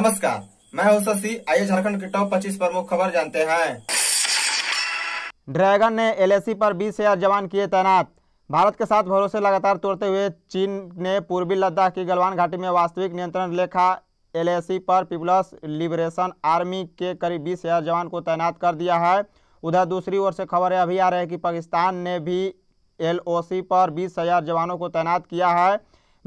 नमस्कार मैं हूं शशि आइए झारखंड के टॉप 25 प्रमुख खबर जानते हैं ड्रैगन ने एलएसी पर 20 हजार जवान किए तैनात भारत के साथ भरोसे लगातार तोड़ते हुए चीन ने पूर्वी लद्दाख की गलवान घाटी में वास्तविक नियंत्रण रेखा एलएसी पर पीपल्स लिबरेशन आर्मी के करीब बीस हजार जवान को तैनात कर दिया है उधर दूसरी ओर से खबर अभी आ रही है कि पाकिस्तान ने भी एलओसी पर बीस हजार जवानों को तैनात किया है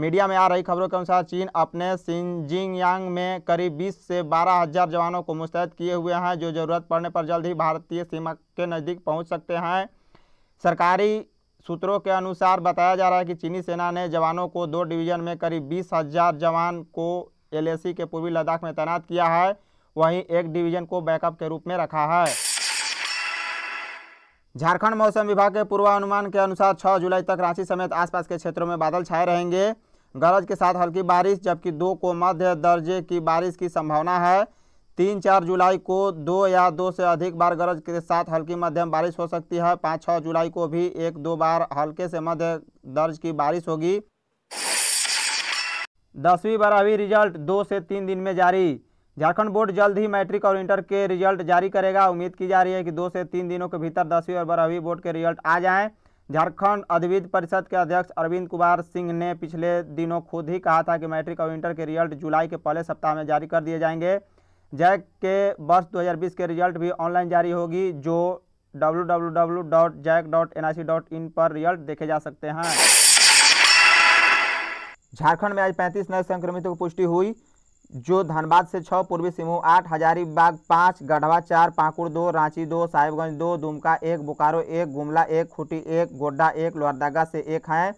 मीडिया में आ रही खबरों के अनुसार चीन अपने सिंजिंगयांग में करीब 20 से बारह हजार जवानों को मुस्तैद किए हुए हैं जो ज़रूरत पड़ने पर जल्द ही भारतीय सीमा के नज़दीक पहुंच सकते हैं सरकारी सूत्रों के अनुसार बताया जा रहा है कि चीनी सेना ने जवानों को दो डिवीज़न में करीब बीस हज़ार जवान को एल के पूर्वी लद्दाख में तैनात किया है वहीं एक डिवीज़न को बैकअप के रूप में रखा है झारखंड मौसम विभाग के पूर्वानुमान के अनुसार 6 जुलाई तक रांची समेत आसपास के क्षेत्रों में बादल छाए रहेंगे गरज के साथ हल्की बारिश जबकि दो को मध्य दर्जे की बारिश की संभावना है तीन चार जुलाई को दो या दो से अधिक बार गरज के साथ हल्की मध्यम बारिश हो सकती है पाँच छः जुलाई को भी एक दो बार हल्के से मध्य दर्ज की बारिश होगी दसवीं बारहवीं रिजल्ट दो से तीन दिन में जारी झारखंड बोर्ड जल्द ही मैट्रिक और इंटर के रिजल्ट जारी करेगा उम्मीद की जा रही है कि दो से तीन दिनों के भीतर दसवीं और बारहवीं बोर्ड के रिजल्ट आ जाएं झारखंड अधिविद परिषद के अध्यक्ष अरविंद कुमार सिंह ने पिछले दिनों खुद ही कहा था कि मैट्रिक और इंटर के रिजल्ट जुलाई के पहले सप्ताह में जारी कर दिए जाएंगे जैक के वर्ष 2020 के रिजल्ट भी ऑनलाइन जारी होगी जो www.jack.nic.in पर रिजल्ट देखे जा सकते हैं झारखंड में आज 35 नए संक्रमितों की पुष्टि हुई जो धनबाद से छः पूर्वी सिंहभूम आठ हजारीबाग पाँच गढ़वा चार पाकुड़ दो रांची दो साहिबगंज दो दुमका एक बोकारो एक गुमला एक खुटी एक गोड्डा एक लोहरदगा से एक हैं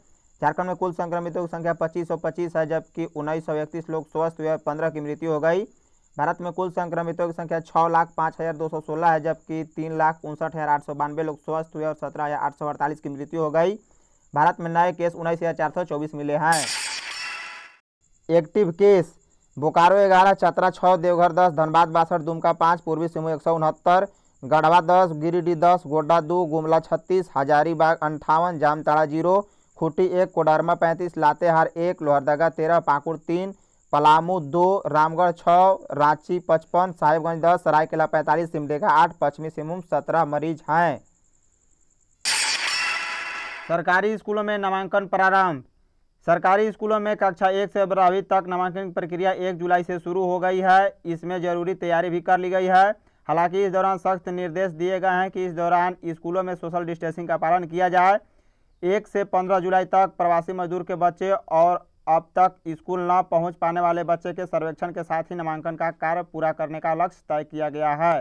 झारखंड में कुल संक्रमितों की संख्या पच्चीस सौ पच्चीस है जबकि उन्नीस सौ इकतीस लोग स्वस्थ हुए पंद्रह की मृत्यु हो गई भारत में कुल संक्रमितों की संख्या छः लाख पाँच हज़ार दो सौ सोलह है जबकि तीन लाख उनसठ हज़ार आठ सौ बानवे लोग स्वस्थ हुए और सत्रह हज़ार आठ सौ अड़तालीस की मृत्यु हो गई भारत में नए केस उन्नीस हज़ार चार सौ चौबीस मिले हैं एक्टिव केस बोकारो ग्यारह चतरा छः देवघर दस धनबाद बासठ दुमका पाँच पूर्वी सिंहू एक सौ उनहत्तर गढ़वा दस गिरिडीह दस गोड्डा दो गुमला छत्तीस हजारीबाग अंठावन जामताड़ा जीरो खूटी एक कोडरमा पैंतीस लातेहार एक लोहरदगा तेरह पाकुड़ तीन पलामू दो रामगढ़ छः रांची पचपन साहिबगंज दस सरायकेला पैंतालीस सिमडेगा आठ पश्चिमी सिंहभूम सत्रह मरीज हैं सरकारी स्कूलों में नामांकन प्रारंभ सरकारी स्कूलों में कक्षा एक से बारहवीं तक नामांकन प्रक्रिया एक जुलाई से शुरू हो गई है इसमें जरूरी तैयारी भी कर ली गई है हालांकि इस दौरान सख्त निर्देश दिए गए हैं कि इस दौरान स्कूलों में सोशल डिस्टेंसिंग का पालन किया जाए एक से पंद्रह जुलाई तक प्रवासी मजदूर के बच्चे और अब तक स्कूल न पहुंच पाने वाले बच्चे के सर्वेक्षण के साथ ही नामांकन का कार्य पूरा करने का लक्ष्य तय किया गया है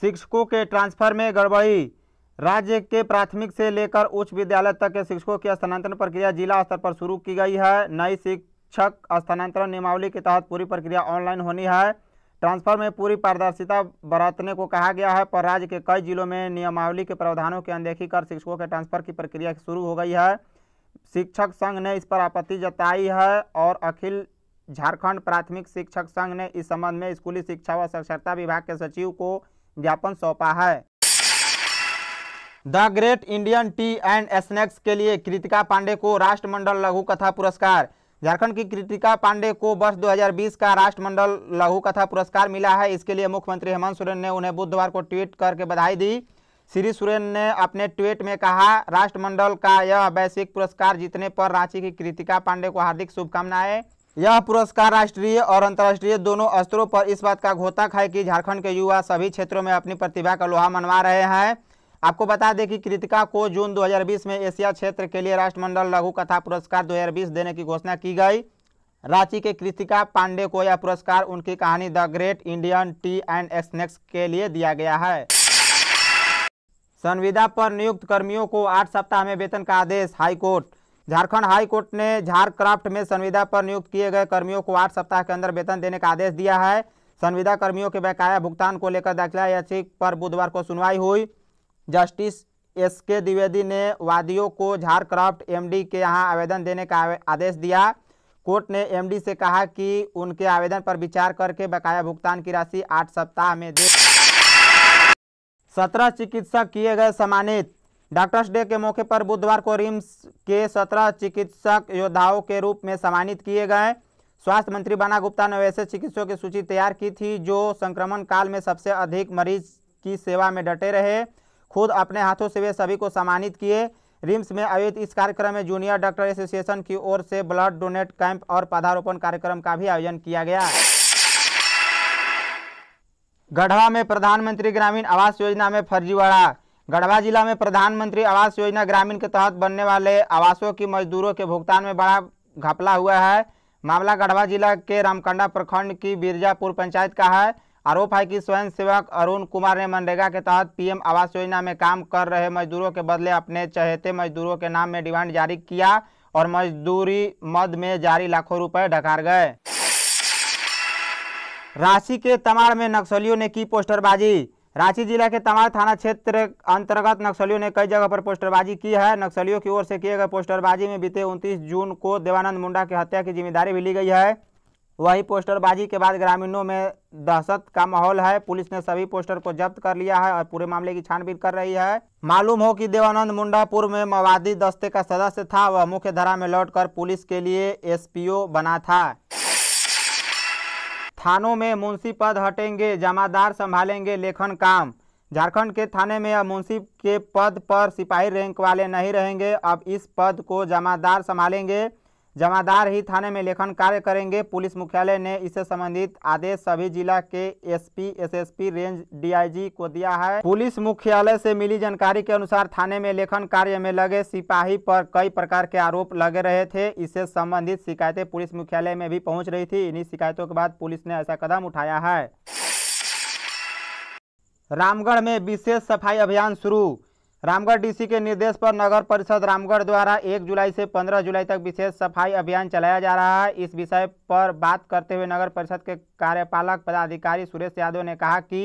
शिक्षकों के ट्रांसफर में गड़बड़ी राज्य के प्राथमिक से लेकर उच्च विद्यालय तक के शिक्षकों की स्थानांतरण प्रक्रिया जिला स्तर पर शुरू की गई है नई शिक्षक स्थानांतरण नियमावली के तहत पूरी प्रक्रिया ऑनलाइन होनी है ट्रांसफर में पूरी पारदर्शिता बरतने को कहा गया है पर राज्य के कई जिलों में नियमावली के प्रावधानों की अनदेखी कर शिक्षकों के ट्रांसफर की प्रक्रिया शुरू हो गई है शिक्षक संघ ने इस पर आपत्ति जताई है और अखिल झारखंड प्राथमिक शिक्षक संघ ने इस संबंध में स्कूली शिक्षा व साक्षरता विभाग के सचिव को ज्ञापन सौंपा है the great Indian tea and snacks के लिए कृतिका पांडे को राष्ट्रमंडल लघु कथा पुरस्कार झारखंड की कृतिका पांडे को वर्ष 2020 का राष्ट्रमंडल लघु कथा पुरस्कार मिला है इसके लिए मुख्यमंत्री हेमंत सोरेन ने उन्हें बुधवार को ट्वीट करके बधाई दी श्री सोरेन ने अपने ट्वीट में कहा राष्ट्रमंडल का यह वैश्विक पुरस्कार जीतने पर रांची की कृतिका पांडे को हार्दिक शुभकामनाएं यह पुरस्कार राष्ट्रीय और अंतर्राष्ट्रीय दोनों स्तरों पर इस बात का घोतक है कि झारखंड के युवा सभी क्षेत्रों में अपनी प्रतिभा का लोहा मनवा रहे हैं आपको बता दें कि कृतिका को जून 2020 में एशिया क्षेत्र के लिए राष्ट्रमंडल लघु कथा पुरस्कार 2020 देने की घोषणा की गई रांची के कृतिका पांडे को यह पुरस्कार उनकी कहानी the great Indian tea and snacks के लिए दिया गया है संविदा पर नियुक्त कर्मियों को आठ सप्ताह में वेतन का आदेश हाईकोर्ट झारखंड हाईकोर्ट ने झारक्राफ्ट में संविदा पर नियुक्त किए गए कर्मियों को आठ सप्ताह के अंदर वेतन देने का आदेश दिया है संविदा कर्मियों के बकाया भुगतान को लेकर दाखिला याचिक पर बुधवार को सुनवाई हुई जस्टिस एस के द्विवेदी ने वादियों को झारक्राफ्ट एमडी के यहाँ आवेदन देने का आदेश दिया कोर्ट ने एमडी से कहा कि उनके आवेदन पर विचार करके बकाया भुगतान की राशि आठ सप्ताह में दे सत्रह चिकित्सक किए गए सम्मानित डॉक्टर्स डे के मौके पर बुधवार को रिम्स के सत्रह चिकित्सक योद्धाओं के रूप में सम्मानित किए गए स्वास्थ्य मंत्री बाना गुप्ता ने वैसे चिकित्सकों की सूची तैयार की थी जो संक्रमण काल में सबसे अधिक मरीज की सेवा में डटे रहे खुद अपने हाथों से वे सभी को सम्मानित किए रिम्स में आयोजित इस कार्यक्रम में जूनियर डॉक्टर एसोसिएशन की ओर से ब्लड डोनेट कैंप और पौधारोपण कार्यक्रम का भी आयोजन किया गया गढ़वा में प्रधानमंत्री ग्रामीण आवास योजना में फर्जीवाड़ा गढ़वा जिला में प्रधानमंत्री आवास योजना ग्रामीण के तहत बनने वाले आवासों की मजदूरों के भुगतान में बड़ा घपला हुआ है मामला गढ़वा जिला के रामकंडा प्रखंड की बिरजापुर पंचायत का है आरोप है कि स्वयं सेवक अरुण कुमार ने मनरेगा के तहत पीएम आवास योजना में काम कर रहे मजदूरों के बदले अपने चहेते मजदूरों के नाम में डिमांड जारी किया और मजदूरी मद में जारी लाखों रुपए ढकार गए रांची के तमाड़ में नक्सलियों ने की पोस्टरबाजी रांची जिला के तमाड़ थाना क्षेत्र अंतर्गत नक्सलियों ने कई जगह पर पोस्टरबाजी की है नक्सलियों की ओर से किए गए पोस्टरबाजी में बीते 29 जून को देवानंद मुंडा की हत्या की जिम्मेदारी भी ली गई है वही पोस्टरबाजी के बाद ग्रामीणों में दहशत का माहौल है पुलिस ने सभी पोस्टर को जब्त कर लिया है और पूरे मामले की छानबीन कर रही है मालूम हो कि देवानंद मुंडा पूर्व में मवादी दस्ते का सदस्य था वह मुख्य धारा में लौटकर पुलिस के लिए एसपीओ बना था थानों में मुंशी पद हटेंगे जमादार संभालेंगे लेखन काम झारखंड के थाने में अब मुंशी के पद पर सिपाही रैंक वाले नहीं रहेंगे अब इस पद को जमादार संभालेंगे जमादार ही थाने में लेखन कार्य करेंगे पुलिस मुख्यालय ने इससे संबंधित आदेश सभी जिला के एसपी एसएसपी रेंज डीआईजी को दिया है पुलिस मुख्यालय से मिली जानकारी के अनुसार थाने में लेखन कार्य में लगे सिपाही पर कई प्रकार के आरोप लगे रहे थे इससे संबंधित शिकायतें पुलिस मुख्यालय में भी पहुँच रही थी इन्हीं शिकायतों के बाद पुलिस ने ऐसा कदम उठाया है रामगढ़ में विशेष सफाई अभियान शुरू रामगढ़ डीसी के निर्देश पर नगर परिषद रामगढ़ द्वारा 1 जुलाई से 15 जुलाई तक विशेष सफाई अभियान चलाया जा रहा है इस विषय पर बात करते हुए नगर परिषद के कार्यपालक पदाधिकारी सुरेश यादव ने कहा कि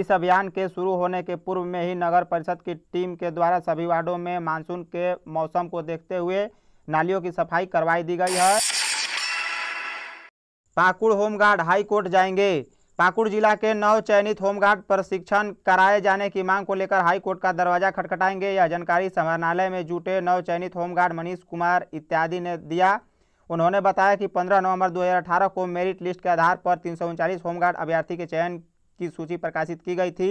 इस अभियान के शुरू होने के पूर्व में ही नगर परिषद की टीम के द्वारा सभी वार्डों में मानसून के मौसम को देखते हुए नालियों की सफाई करवाई दी गई है पाकुड़ होमगार्ड हाई कोर्ट जाएंगे पाकुड़ जिला के नव चयनित होमगार्ड प्रशिक्षण कराए जाने की मांग को लेकर हाईकोर्ट का दरवाजा खटखटाएंगे यह जानकारी समरणालय में जुटे नव चयनित होमगार्ड मनीष कुमार इत्यादि ने दिया उन्होंने बताया कि 15 नवंबर 2018 को मेरिट लिस्ट के आधार पर तीन होमगार्ड अभ्यर्थी के चयन की सूची प्रकाशित की गई थी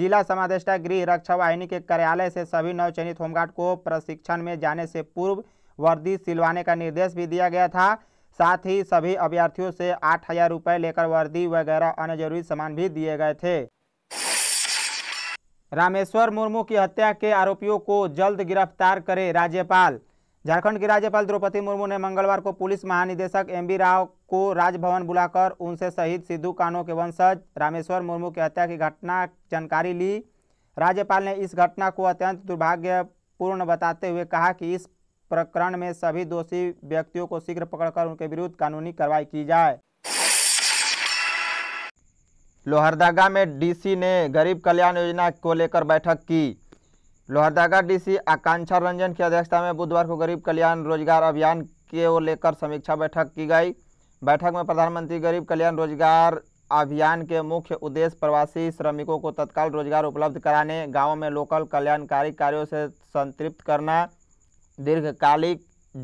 जिला समादेष्टा गृह रक्षा वाहिनी के कार्यालय से सभी नवचयनित होमगार्ड को प्रशिक्षण में जाने से पूर्व वर्दी सिलवाने का निर्देश भी दिया गया था साथ ही सभी अभ्यर्थियों से आठ हजार लेकर वर्दी वगैरह अन्य जरूरी सामान भी दिए गए थे रामेश्वर मुर्मू की हत्या के आरोपियों को जल्द गिरफ्तार करे राज्यपाल झारखंड की राज्यपाल द्रौपदी मुर्मू ने मंगलवार को पुलिस महानिदेशक एम बी राव को राजभवन बुलाकर उनसे शहीद सिद्धू कानो के वंशज रामेश्वर मुर्मू की हत्या की घटना जानकारी ली राज्यपाल ने इस घटना को अत्यंत दुर्भाग्यपूर्ण बताते हुए कहा कि इस प्रकरण में सभी दोषी व्यक्तियों को शीघ्र पकड़कर उनके विरुद्ध कानूनी कार्रवाई की जाए लोहरदगा में डीसी ने गरीब कल्याण योजना को लेकर बैठक की लोहरदगा डीसी आकांक्षा रंजन की अध्यक्षता में बुधवार को गरीब कल्याण रोजगार अभियान के ओर लेकर समीक्षा बैठक की गई बैठक में प्रधानमंत्री गरीब कल्याण रोजगार अभियान के मुख्य उद्देश्य प्रवासी श्रमिकों को तत्काल रोजगार उपलब्ध कराने गाँव में लोकल कल्याणकारी कार्यों से संतृप्त करना दीर्घकालिक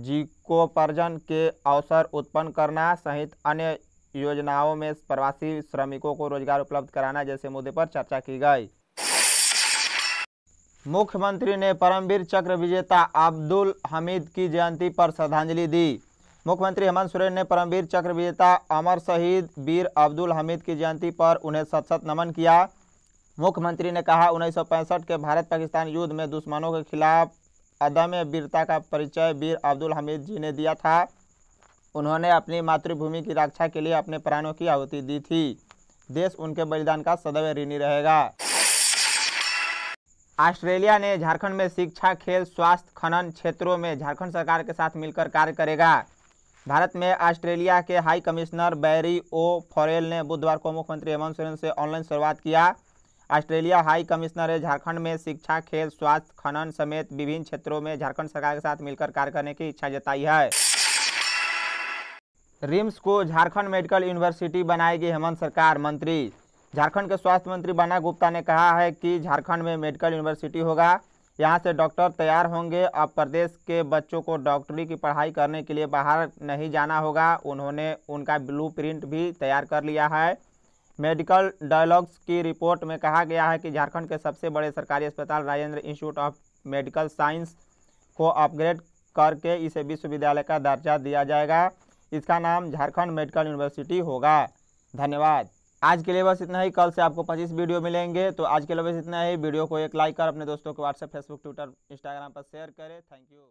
जीविकोपार्जन के अवसर उत्पन्न करना सहित अन्य योजनाओं में प्रवासी श्रमिकों को रोजगार उपलब्ध कराना जैसे मुद्दे पर चर्चा की गई मुख्यमंत्री ने परमवीर चक्र विजेता अब्दुल हमीद की जयंती पर श्रद्धांजलि दी मुख्यमंत्री हेमंत सोरेन ने परमवीर चक्र विजेता अमर शहीद वीर अब्दुल हमीद की जयंती पर उन्हें सत सत नमन किया मुख्यमंत्री ने कहा उन्नीस के भारत पाकिस्तान युद्ध में दुश्मनों के खिलाफ अदम वीरता का परिचय वीर अब्दुल हमीद जी ने दिया था उन्होंने अपनी मातृभूमि की रक्षा के लिए अपने प्राणों की आहुति दी थी देश उनके बलिदान का सदैव ऋणी रहेगा ऑस्ट्रेलिया ने झारखंड में शिक्षा खेल स्वास्थ्य खनन क्षेत्रों में झारखंड सरकार के साथ मिलकर कार्य करेगा भारत में ऑस्ट्रेलिया के हाई कमिश्नर बैरी ओ फॉरेल ने बुधवार को मुख्यमंत्री हेमंत सोरेन से ऑनलाइन शुरुआत किया ऑस्ट्रेलिया हाई कमिश्नर है झारखंड में शिक्षा खेल स्वास्थ्य खनन समेत विभिन्न क्षेत्रों में झारखंड सरकार के साथ मिलकर कार्य करने की इच्छा जताई है रिम्स को झारखंड मेडिकल यूनिवर्सिटी बनाएगी हेमंत सरकार मंत्री झारखंड के स्वास्थ्य मंत्री बना गुप्ता ने कहा है कि झारखंड में मेडिकल यूनिवर्सिटी होगा यहाँ से डॉक्टर तैयार होंगे अब प्रदेश के बच्चों को डॉक्टरी की पढ़ाई करने के लिए बाहर नहीं जाना होगा उन्होंने उनका प्रिंट भी तैयार कर लिया है मेडिकल डायलॉग्स की रिपोर्ट में कहा गया है कि झारखंड के सबसे बड़े सरकारी अस्पताल Rajendra institute of medical science को अपग्रेड करके इसे विश्वविद्यालय का दर्जा दिया जाएगा इसका नाम झारखंड मेडिकल यूनिवर्सिटी होगा धन्यवाद आज के लिए बस इतना ही कल से आपको 25 वीडियो मिलेंगे तो आज के लिए बस इतना ही वीडियो को एक लाइक कर अपने दोस्तों को व्हाट्सएप फेसबुक ट्विटर इंस्टाग्राम पर शेयर करें थैंक यू